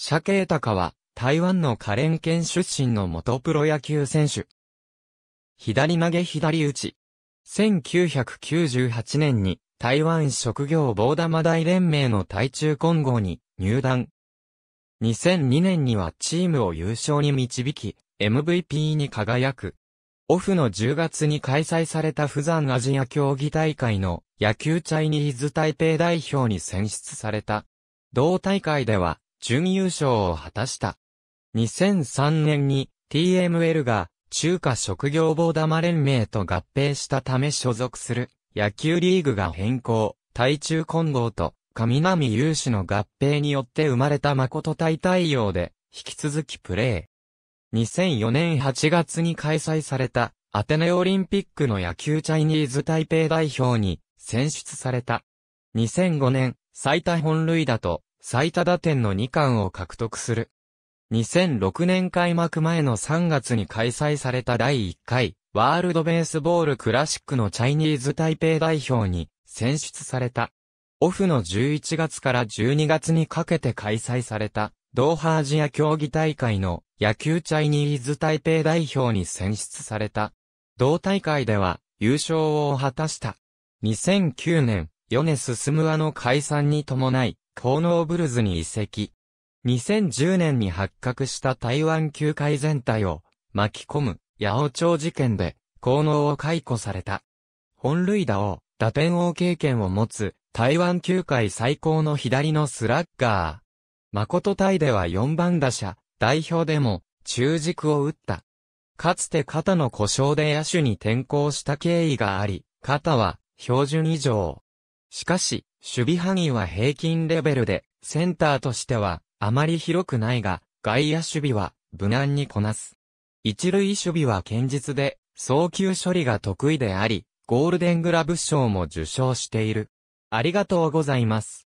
謝慶カは、台湾のカレン県出身の元プロ野球選手。左投げ左打ち。1998年に、台湾職業棒玉大連盟の台中混合に入団。2002年にはチームを優勝に導き、MVP に輝く。オフの10月に開催された富山アジア競技大会の野球チャイニーズ台北代表に選出された。同大会では準優勝を果たした。2003年に TML が中華職業棒玉連盟と合併したため所属する野球リーグが変更、対中混合と上南有志の合併によって生まれた誠大対応で引き続きプレー。2004年8月に開催されたアテネオリンピックの野球チャイニーズ台北代表に選出された。2005年最多本塁打と最多打点の2冠を獲得する。2006年開幕前の3月に開催された第1回ワールドベースボールクラシックのチャイニーズ台北代表に選出された。オフの11月から12月にかけて開催されたドーハアジア競技大会の野球チャイニーズ台北代表に選出された。同大会では優勝を果たした。2009年、ヨネススムアの解散に伴い、コーノーブルズに移籍。2010年に発覚した台湾球界全体を巻き込む八百長事件で、効能を解雇された。本塁打を、打点王経験を持つ、台湾球界最高の左のスラッガー。誠隊では4番打者、代表でも、中軸を打った。かつて肩の故障で野手に転向した経緯があり、肩は、標準以上。しかし、守備範囲は平均レベルで、センターとしてはあまり広くないが、外野守備は無難にこなす。一塁守備は堅実で、早球処理が得意であり、ゴールデングラブ賞も受賞している。ありがとうございます。